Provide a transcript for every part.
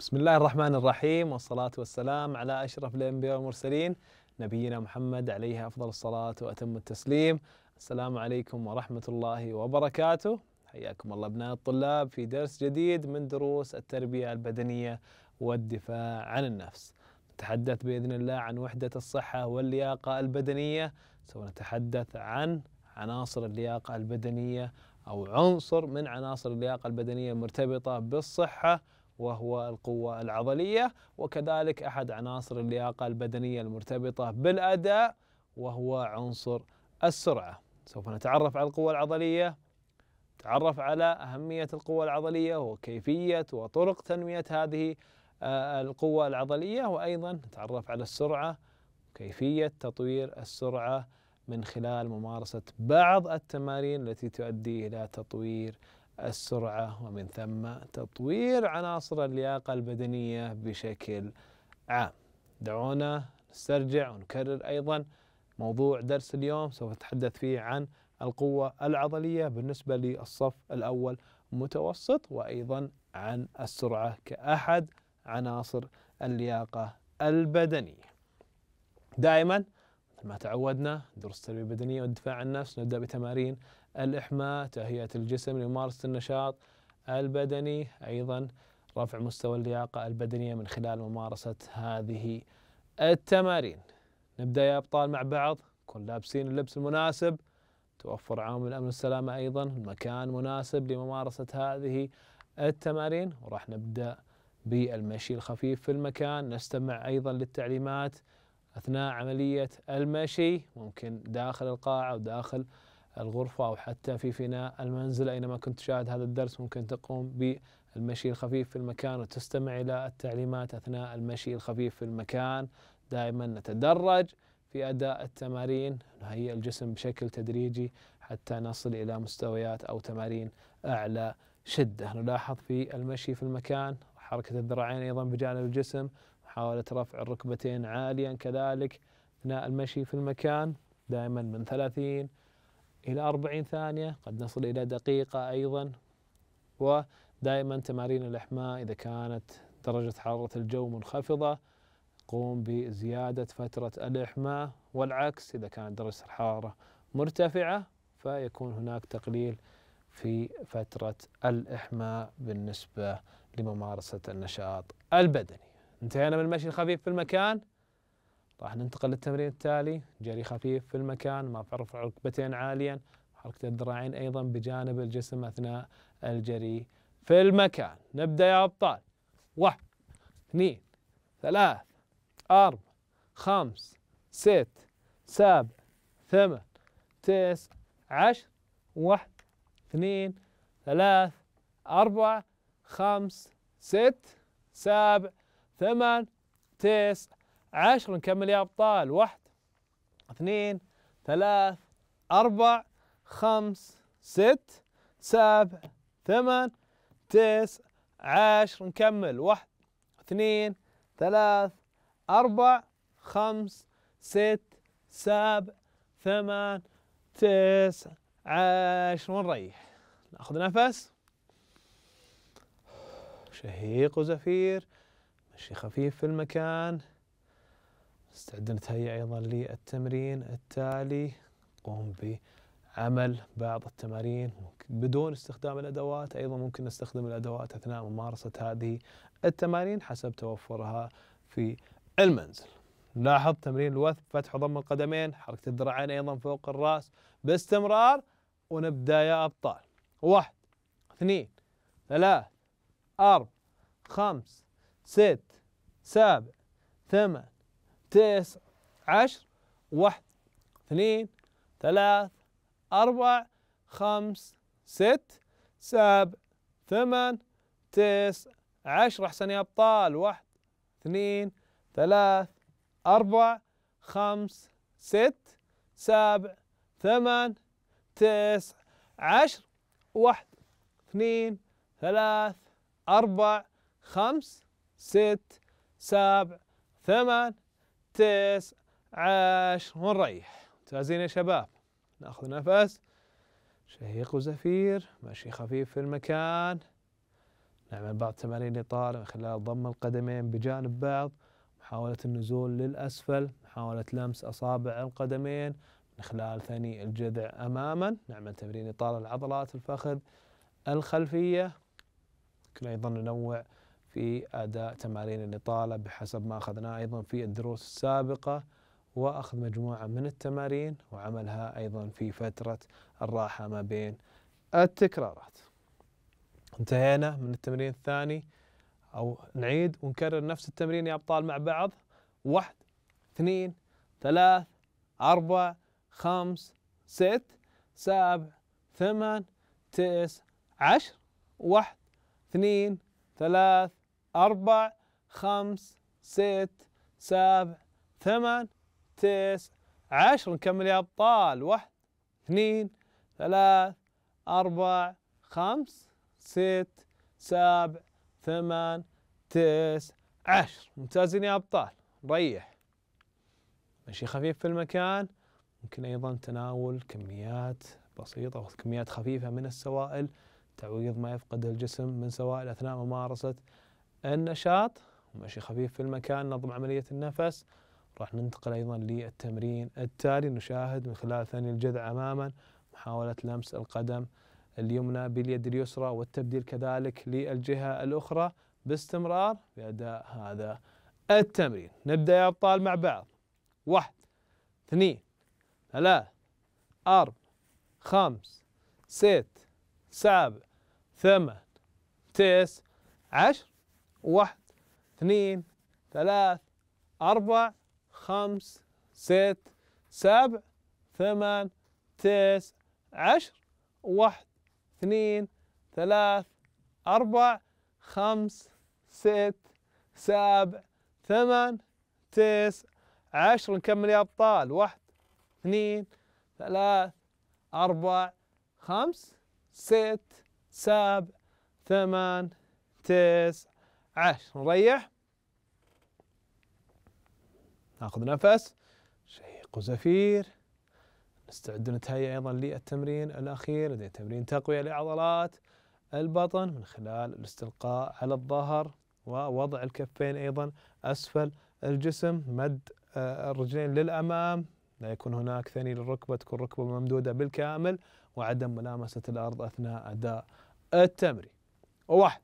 بسم الله الرحمن الرحيم والصلاة والسلام على أشرف الأنبياء والمرسلين نبينا محمد عليه أفضل الصلاة وأتم التسليم السلام عليكم ورحمة الله وبركاته حياكم الله أبناء الطلاب في درس جديد من دروس التربية البدنية والدفاع عن النفس نتحدث بإذن الله عن وحدة الصحة واللياقة البدنية سوف نتحدث عن عناصر اللياقة البدنية أو عنصر من عناصر اللياقة البدنية المرتبطة بالصحة وهو القوة العضلية وكذلك أحد عناصر اللياقة البدنية المرتبطة بالأداء وهو عنصر السرعة سوف نتعرف على القوة العضلية تعرف على أهمية القوة العضلية وكيفية وطرق تنمية هذه آه، القوة العضلية وأيضا نتعرف على السرعة كيفية تطوير السرعة من خلال ممارسة بعض التمارين التي تؤدي إلى تطوير السرعه ومن ثم تطوير عناصر اللياقه البدنيه بشكل عام. دعونا نسترجع ونكرر ايضا موضوع درس اليوم سوف نتحدث فيه عن القوه العضليه بالنسبه للصف الاول متوسط وايضا عن السرعه كاحد عناصر اللياقه البدنيه. دائما ما تعودنا دروس التربية البدنية والدفاع عن النفس نبدأ بتمارين الإحماء تهيئة الجسم لممارسة النشاط البدني أيضا رفع مستوى اللياقة البدنية من خلال ممارسة هذه التمارين نبدأ يا أبطال مع بعض كن لابسين اللبس المناسب توفر عامل الأمن والسلامة أيضا مكان مناسب لممارسة هذه التمارين وراح نبدأ بالمشي الخفيف في المكان نستمع أيضا للتعليمات أثناء عملية المشي ممكن داخل القاعة أو داخل الغرفة أو حتى في فناء المنزل أينما كنت تشاهد هذا الدرس ممكن تقوم بالمشي الخفيف في المكان وتستمع إلى التعليمات أثناء المشي الخفيف في المكان دائما نتدرج في أداء التمارين نهيئ الجسم بشكل تدريجي حتى نصل إلى مستويات أو تمارين أعلى شدة نلاحظ في المشي في المكان حركة الذراعين أيضا بجانب الجسم حاولت رفع الركبتين عاليا كذلك أثناء المشي في المكان دائما من 30 إلى 40 ثانية قد نصل إلى دقيقة أيضا ودائما تمارين الإحماء إذا كانت درجة حرارة الجو منخفضة قوم بزيادة فترة الإحماء والعكس إذا كانت درجة الحرارة مرتفعة فيكون هناك تقليل في فترة الإحماء بالنسبة لممارسة النشاط البدني انتهينا من المشي الخفيف في المكان راح ننتقل للتمرين التالي جري خفيف في المكان ما ترفع ركبتين عاليا حركة الذراعين أيضا بجانب الجسم أثناء الجري في المكان نبدأ يا أبطال واحد اثنين ثلاث أربع خمس ست سبع ثمان تسع عشر واحد اثنين ثلاث أربع خمس ست سبع ثمان تسع عشر نكمل يا أبطال واحد اثنين ثلاث أربع خمس ست سبع ثمان تسع عشر نكمل واحد اثنين ثلاث أربع خمس ست سبع ثمان تسع عشر ونريح ناخذ نفس شهيق وزفير شيء خفيف في المكان استعد نتهيأ أيضا للتمرين التالي قوم بعمل بعض التمارين بدون استخدام الأدوات أيضا ممكن نستخدم الأدوات أثناء ممارسة هذه التمارين حسب توفرها في المنزل نلاحظ تمرين الوثب فتح وضم القدمين حركة الذراعين أيضا فوق الرأس باستمرار ونبدأ يا أبطال واحد اثنين ثلاث أربع خمس ست سابع ثمان تسع عشر واحد اثنين ثلاث أربع خمس ست سبع ثمان تسع عشر أحسن يا أبطال واحد اثنين ثلاث أربع خمس ست سبع ثمان تسع عشر واحد اثنين ثلاث أربع خمس ست سبع ثمان تسع عشر ونريح ممتازين يا شباب ناخذ نفس شهيق وزفير مشي خفيف في المكان نعمل بعض تمارين الاطار من خلال ضم القدمين بجانب بعض محاولة النزول للأسفل محاولة لمس أصابع القدمين من خلال ثني الجذع أماما نعمل تمرين إطار العضلات الفخذ الخلفية ممكن أيضا ننوع في أداء تمارين الإطالة بحسب ما أخذناه أيضا في الدروس السابقة وأخذ مجموعة من التمارين وعملها أيضا في فترة الراحة ما بين التكرارات انتهينا من التمرين الثاني أو نعيد ونكرر نفس التمرين يا أبطال مع بعض واحد اثنين ثلاث أربع خمس ست سبع ثمان تسع عشر واحد اثنين ثلاث أربع خمس ست سبع ثمان تسع عشر نكمل يا أبطال واحد اثنين ثلاث أربع خمس ست سبع ثمان تسع عشر ممتازين يا أبطال ريح مشي خفيف في المكان ممكن أيضا تناول كميات بسيطة أو كميات خفيفة من السوائل تعويض ما يفقده الجسم من سوائل أثناء ممارسة النشاط مشي خفيف في المكان نظم عملية النفس راح ننتقل أيضا للتمرين التالي نشاهد من خلال ثني الجذع أماما محاولة لمس القدم اليمنى باليد اليسرى والتبديل كذلك للجهة الأخرى باستمرار بأداء هذا التمرين نبدأ يا أبطال مع بعض واحد اثنين ثلاث أربع خمس ست سبع ثمان تسع عشر واحد اثنين ثلاث أربع خمس ست سبع ثمان تسع عشر واحد اثنين ثلاث أربع خمس ست سبع ثمان تسع عشر نكمل يا أبطال واحد اثنين ثلاث أربع خمس ست سبع ثمان تسع عاش نريح ناخذ نفس شهيق وزفير نستعد نتهيأ أيضا للتمرين الأخير لدي تمرين تقوية لعضلات البطن من خلال الاستلقاء على الظهر ووضع الكفين أيضا أسفل الجسم مد آه، الرجلين للأمام لا يكون هناك ثني للركبة تكون الركبة ممدودة بالكامل وعدم ملامسة الأرض أثناء أداء التمرين واحد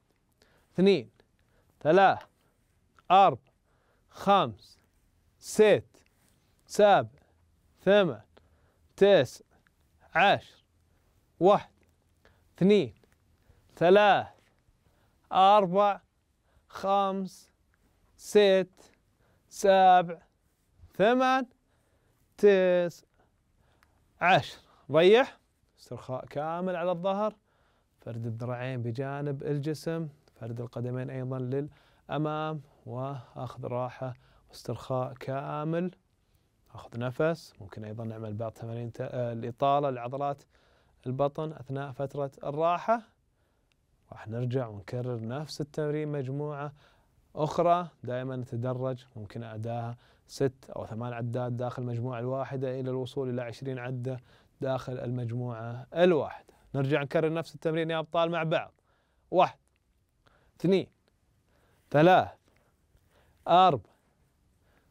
اثنين ثلاث أربع خمس ست سبع ثمان تسع عشر واحد اثنين ثلاث أربع خمس ست سبع ثمان تسع عشر ريح استرخاء كامل على الظهر فرد الذراعين بجانب الجسم فرد القدمين أيضا للأمام وأخذ راحة واسترخاء كامل أخذ نفس ممكن أيضا نعمل بعض تمارين آه، الإطالة لعضلات البطن أثناء فترة الراحة راح نرجع ونكرر نفس التمرين مجموعة أخرى دائما نتدرج ممكن أداها ست أو ثمان عدات داخل المجموعة الواحدة إلى الوصول إلى عشرين عدة داخل المجموعة الواحدة نرجع نكرر نفس التمرين يا أبطال مع بعض واحد اثنين ثلاث أربع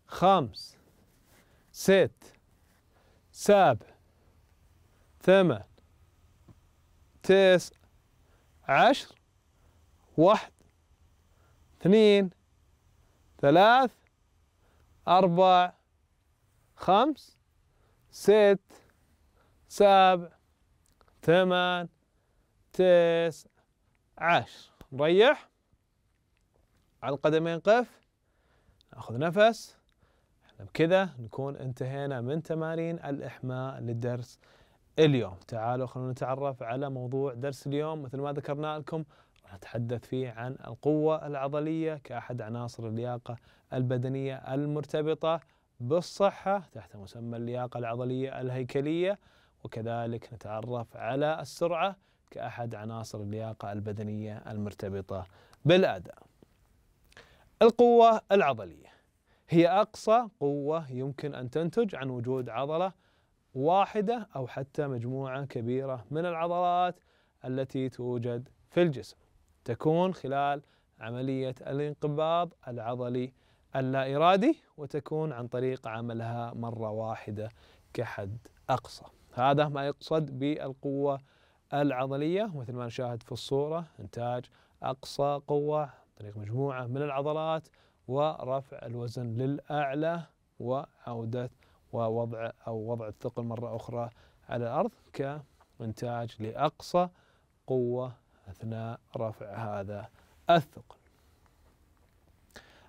خمس ست سبع ثمان تسع عشر واحد اثنين ثلاث أربع خمس ست سبع ثمان تسع عشر نريح على القدمين قف ناخذ نفس احنا بكذا نكون انتهينا من تمارين الإحماء للدرس اليوم تعالوا خلونا نتعرف على موضوع درس اليوم مثل ما ذكرنا لكم راح نتحدث فيه عن القوة العضلية كأحد عناصر اللياقة البدنية المرتبطة بالصحة تحت مسمى اللياقة العضلية الهيكلية وكذلك نتعرف على السرعة كأحد عناصر اللياقة البدنية المرتبطة بالأداء القوة العضلية هي أقصى قوة يمكن أن تنتج عن وجود عضلة واحدة أو حتى مجموعة كبيرة من العضلات التي توجد في الجسم تكون خلال عملية الانقباض العضلي اللا إرادي وتكون عن طريق عملها مرة واحدة كحد أقصى هذا ما يقصد بالقوة العضلية مثل ما نشاهد في الصورة إنتاج أقصى قوة طريق مجموعة من العضلات ورفع الوزن للأعلى وعودة ووضع أو وضع الثقل مرة أخرى على الأرض كإنتاج لأقصى قوة أثناء رفع هذا الثقل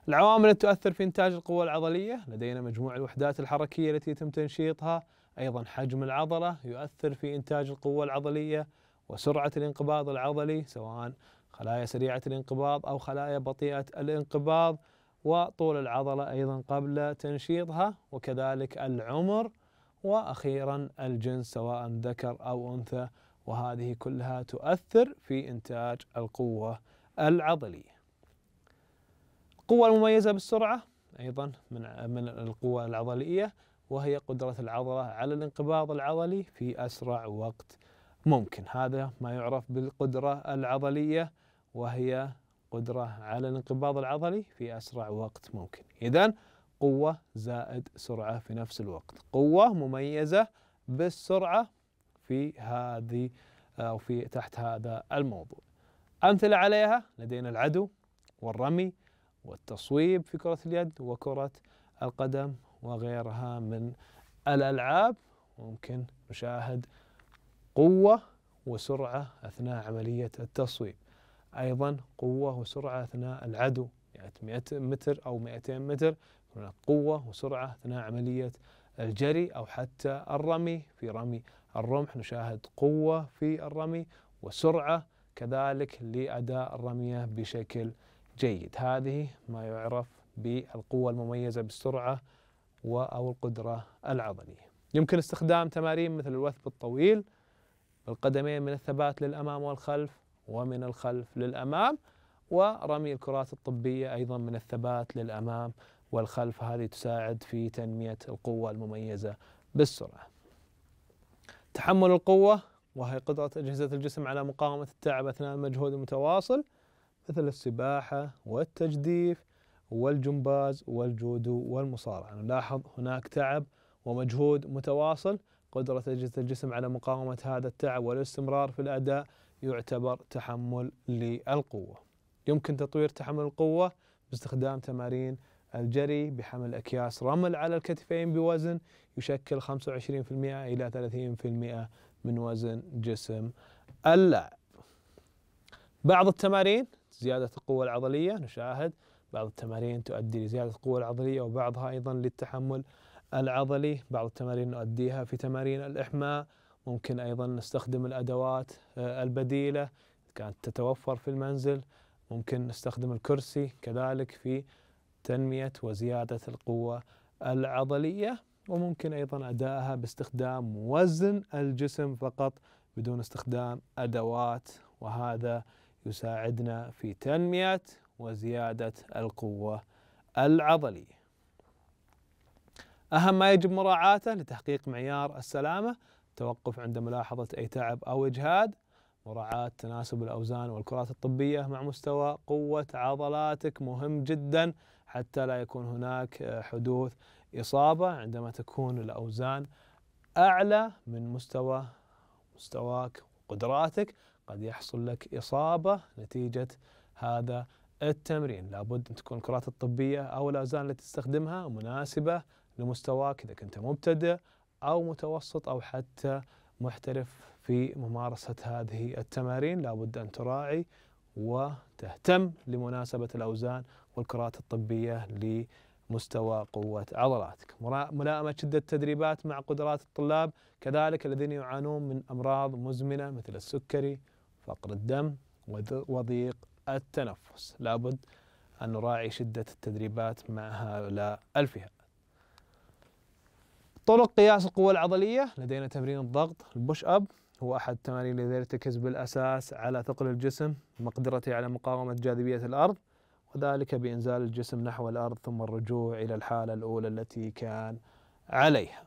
العوامل التي تؤثر في إنتاج القوة العضلية لدينا مجموع الوحدات الحركية التي يتم تنشيطها أيضا حجم العضلة يؤثر في إنتاج القوة العضلية وسرعة الانقباض العضلي سواء خلايا سريعة الانقباض أو خلايا بطيئة الانقباض وطول العضلة أيضا قبل تنشيطها وكذلك العمر وأخيرا الجنس سواء ذكر أو أنثى وهذه كلها تؤثر في إنتاج القوة العضلية القوة المميزة بالسرعة أيضا من من القوة العضلية وهي قدرة العضلة على الانقباض العضلي في أسرع وقت ممكن هذا ما يعرف بالقدرة العضلية وهي قدرة على الانقباض العضلي في أسرع وقت ممكن إذا قوة زائد سرعة في نفس الوقت قوة مميزة بالسرعة في هذه أو آه، في تحت هذا الموضوع أمثلة عليها لدينا العدو والرمي والتصويب في كرة اليد وكرة القدم وغيرها من الألعاب ممكن نشاهد قوة وسرعة أثناء عملية التصويب أيضا قوة وسرعة أثناء العدو يعني 100 متر أو 200 متر هناك قوة وسرعة أثناء عملية الجري أو حتى الرمي في رمي الرمح نشاهد قوة في الرمي وسرعة كذلك لأداء الرمية بشكل جيد هذه ما يعرف بالقوة المميزة بالسرعة أو القدرة العضلية يمكن استخدام تمارين مثل الوثب الطويل بالقدمين من الثبات للأمام والخلف ومن الخلف للأمام ورمي الكرات الطبية أيضا من الثبات للأمام والخلف هذه تساعد في تنمية القوة المميزة بالسرعة تحمل القوة وهي قدرة أجهزة الجسم على مقاومة التعب أثناء المجهود المتواصل مثل السباحة والتجديف والجمباز والجودو والمصارعة نلاحظ هناك تعب ومجهود متواصل قدرة أجهزة الجسم على مقاومة هذا التعب والاستمرار في الأداء يعتبر تحمل للقوة يمكن تطوير تحمل القوة باستخدام تمارين الجري بحمل أكياس رمل على الكتفين بوزن يشكل 25% إلى 30% من وزن جسم اللاعب بعض التمارين زيادة القوة العضلية نشاهد بعض التمارين تؤدي لزيادة القوة العضلية وبعضها أيضا للتحمل العضلي بعض التمارين نؤديها في تمارين الإحماء ممكن أيضا نستخدم الأدوات آه، البديلة كانت تتوفر في المنزل ممكن نستخدم الكرسي كذلك في تنمية وزيادة القوة العضلية وممكن أيضا أدائها باستخدام وزن الجسم فقط بدون استخدام أدوات وهذا يساعدنا في تنمية وزيادة القوة العضلية أهم ما يجب مراعاته لتحقيق معيار السلامة التوقف عند ملاحظة أي تعب أو إجهاد مراعاة تناسب الأوزان والكرات الطبية مع مستوى قوة عضلاتك مهم جدا حتى لا يكون هناك آه، حدوث إصابة عندما تكون الأوزان أعلى من مستوى مستواك وقدراتك قد يحصل لك إصابة نتيجة هذا التمرين لابد أن تكون الكرات الطبية أو الأوزان التي تستخدمها مناسبة لمستواك إذا كنت مبتدئ أو متوسط أو حتى محترف في ممارسة هذه التمارين لابد أن تراعي وتهتم لمناسبة الأوزان والكرات الطبية لمستوى قوة عضلاتك ملائمة شدة التدريبات مع قدرات الطلاب كذلك الذين يعانون من أمراض مزمنة مثل السكري فقر الدم وضيق التنفس لابد أن نراعي شدة التدريبات مع هؤلاء الفئة طرق قياس القوة العضلية لدينا تمرين الضغط البوش أب هو أحد التمارين الذي يرتكز بالأساس على ثقل الجسم ومقدرته على مقاومة جاذبية الأرض وذلك بإنزال الجسم نحو الأرض ثم الرجوع إلى الحالة الأولى التي كان عليها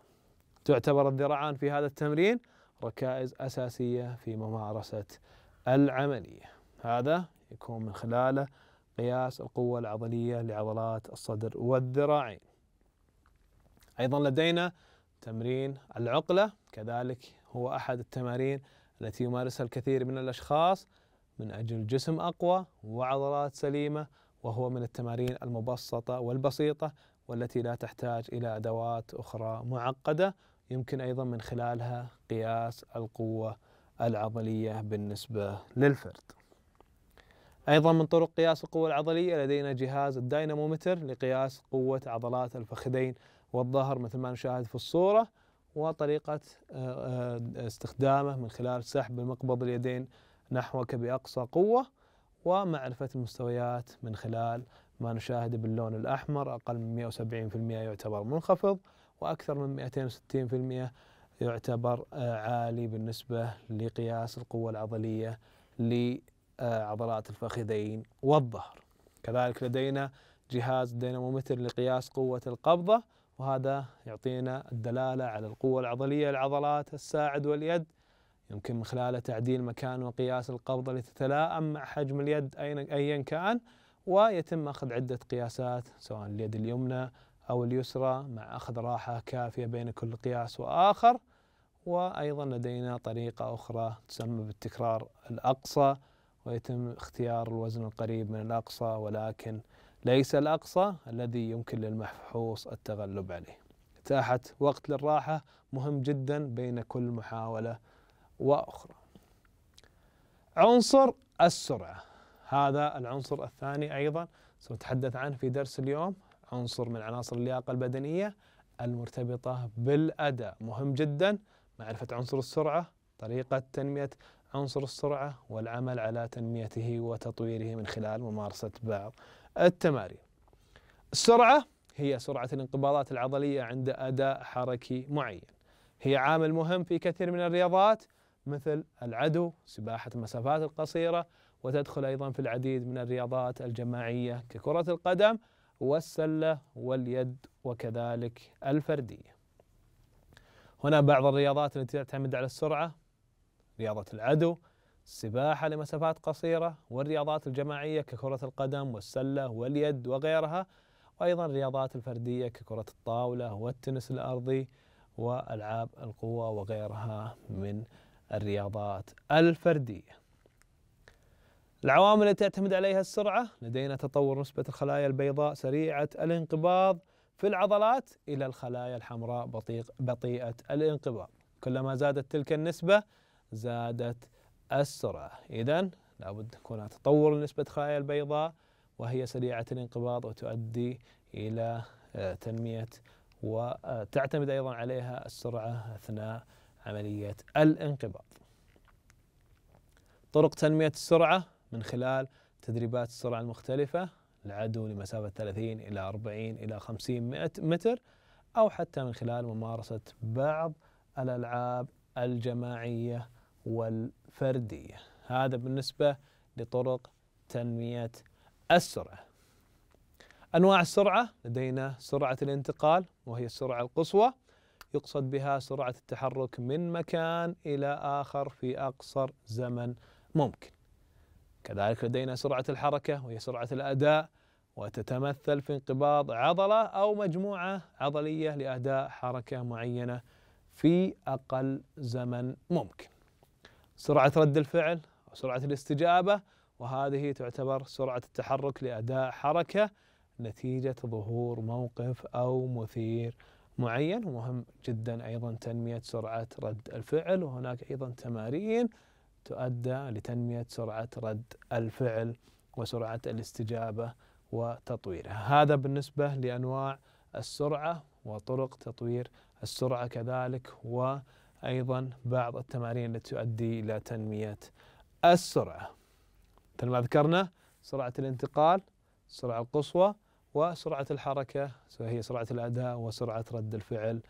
تعتبر الذراعان في هذا التمرين ركائز أساسية في ممارسة العملية هذا يكون من خلاله قياس القوة العضلية لعضلات الصدر والذراعين أيضا لدينا تمرين العقلة كذلك هو أحد التمارين التي يمارسها الكثير من الأشخاص من أجل جسم أقوى وعضلات سليمة وهو من التمارين المبسطة والبسيطة والتي لا تحتاج إلى أدوات أخرى معقدة يمكن أيضا من خلالها قياس القوة العضلية بالنسبة للفرد أيضا من طرق قياس القوة العضلية لدينا جهاز الداينامومتر لقياس قوة عضلات الفخذين والظهر مثل ما نشاهد في الصورة وطريقة آه، آه، استخدامه من خلال سحب المقبض اليدين نحوك بأقصى قوة ومعرفة المستويات من خلال ما نشاهده باللون الأحمر أقل من 170% يعتبر منخفض وأكثر من 260% يعتبر آه، عالي بالنسبة لقياس القوة العضلية لعضلات الفخذين والظهر كذلك لدينا جهاز دينامومتر لقياس قوة القبضة وهذا يعطينا الدلالة على القوة العضلية للعضلات الساعد واليد يمكن من خلاله تعديل مكان وقياس القبضة لتتلائم مع حجم اليد أيا كان ويتم أخذ عدة قياسات سواء اليد اليمنى أو اليسرى مع أخذ راحة كافية بين كل قياس وآخر وأيضا لدينا طريقة أخرى تسمى بالتكرار الأقصى ويتم اختيار الوزن القريب من الأقصى ولكن ليس الأقصى الذي يمكن للمحفوظ التغلب عليه إتاحة وقت للراحة مهم جدا بين كل محاولة وأخرى عنصر السرعة هذا العنصر الثاني أيضا سنتحدث عنه في درس اليوم عنصر من عناصر اللياقة البدنية المرتبطة بالأداء مهم جدا معرفة عنصر السرعة طريقة تنمية عنصر السرعة والعمل على تنميته وتطويره من خلال ممارسة بعض التمارين. السرعة هي سرعة الانقباضات العضلية عند أداء حركي معين. هي عامل مهم في كثير من الرياضات مثل العدو، سباحة المسافات القصيرة، وتدخل أيضا في العديد من الرياضات الجماعية ككرة القدم والسلة واليد وكذلك الفردية. هنا بعض الرياضات التي تعتمد على السرعة رياضة العدو السباحة لمسافات قصيرة والرياضات الجماعية ككرة القدم والسلة واليد وغيرها وأيضا الرياضات الفردية ككرة الطاولة والتنس الأرضي وألعاب القوة وغيرها من الرياضات الفردية العوامل التي تعتمد عليها السرعة لدينا تطور نسبة الخلايا البيضاء سريعة الانقباض في العضلات إلى الخلايا الحمراء بطيئة الانقباض كلما زادت تلك النسبة زادت السرعة إذا لابد تكون تطور نسبة خلايا البيضاء وهي سريعة الانقباض وتؤدي إلى آه، تنمية وتعتمد آه، أيضا عليها السرعة أثناء عملية الانقباض طرق تنمية السرعة من خلال تدريبات السرعة المختلفة العدو لمسافة 30 إلى 40 إلى 50 متر أو حتى من خلال ممارسة بعض الألعاب الجماعية والفردية هذا بالنسبة لطرق تنمية السرعة أنواع السرعة لدينا سرعة الانتقال وهي السرعة القصوى يقصد بها سرعة التحرك من مكان إلى آخر في أقصر زمن ممكن كذلك لدينا سرعة الحركة وهي سرعة الأداء وتتمثل في انقباض عضلة أو مجموعة عضلية لأداء حركة معينة في أقل زمن ممكن سرعة رد الفعل وسرعة الاستجابة وهذه تعتبر سرعة التحرك لأداء حركة نتيجة ظهور موقف أو مثير معين ومهم جدا أيضا تنمية سرعة رد الفعل وهناك أيضا تمارين تؤدى لتنمية سرعة رد الفعل وسرعة الاستجابة وتطويرها هذا بالنسبة لأنواع السرعة وطرق تطوير السرعة كذلك و أيضا بعض التمارين التي تؤدي إلى تنمية السرعة مثل ما ذكرنا سرعة الانتقال السرعة القصوى وسرعة الحركة وهي سرعة الأداء وسرعة رد الفعل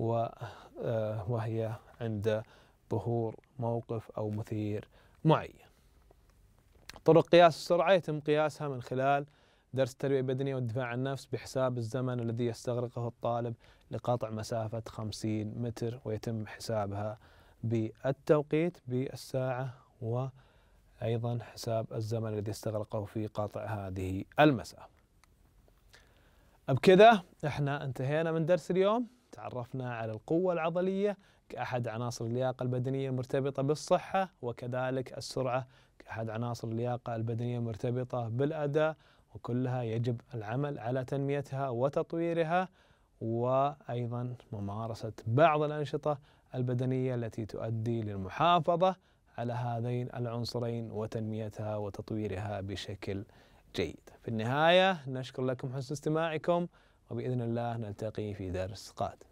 آه، وهي عند ظهور موقف أو مثير معين طرق قياس السرعة يتم قياسها من خلال درس التربية البدنية والدفاع عن النفس بحساب الزمن الذي يستغرقه الطالب لقطع مسافة 50 متر ويتم حسابها بالتوقيت بالساعة وأيضا حساب الزمن الذي استغرقه في قطع هذه المسافة بكذا احنا انتهينا من درس اليوم تعرفنا على القوة العضلية كأحد عناصر اللياقة البدنية المرتبطة بالصحة وكذلك السرعة كأحد عناصر اللياقة البدنية المرتبطة بالأداء وكلها يجب العمل على تنميتها وتطويرها وايضا ممارسه بعض الانشطه البدنيه التي تؤدي للمحافظه على هذين العنصرين وتنميتها وتطويرها بشكل جيد. في النهايه نشكر لكم حسن استماعكم وباذن الله نلتقي في درس قادم.